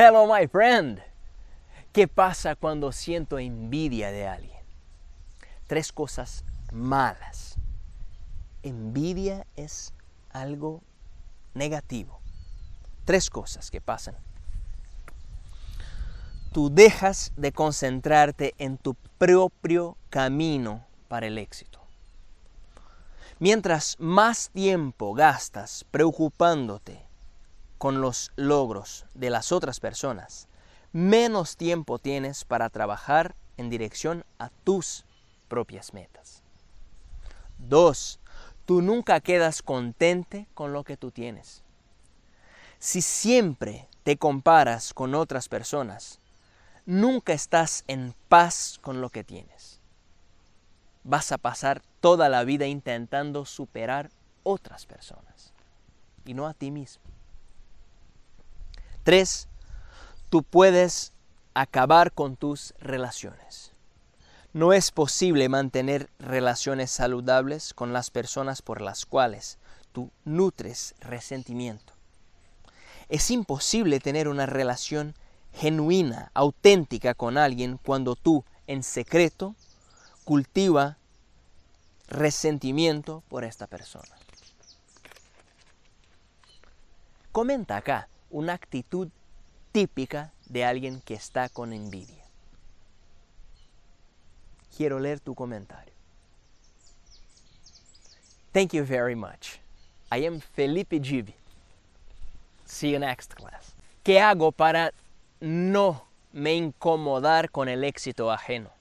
Hello, my friend. ¿Qué pasa cuando siento envidia de alguien? Tres cosas malas. Envidia es algo negativo. Tres cosas que pasan. Tú dejas de concentrarte en tu propio camino para el éxito. Mientras más tiempo gastas preocupándote con los logros de las otras personas, menos tiempo tienes para trabajar en dirección a tus propias metas. 2. Tú nunca quedas contente con lo que tú tienes. Si siempre te comparas con otras personas, nunca estás en paz con lo que tienes. Vas a pasar toda la vida intentando superar otras personas y no a ti mismo. 3. tú puedes acabar con tus relaciones. No es posible mantener relaciones saludables con las personas por las cuales tú nutres resentimiento. Es imposible tener una relación genuina, auténtica con alguien cuando tú en secreto cultiva resentimiento por esta persona. Comenta acá, una actitud típica de alguien que está con envidia. Quiero leer tu comentario. Thank you very much. I am Felipe Gibi. See you next class. ¿Qué hago para no me incomodar con el éxito ajeno?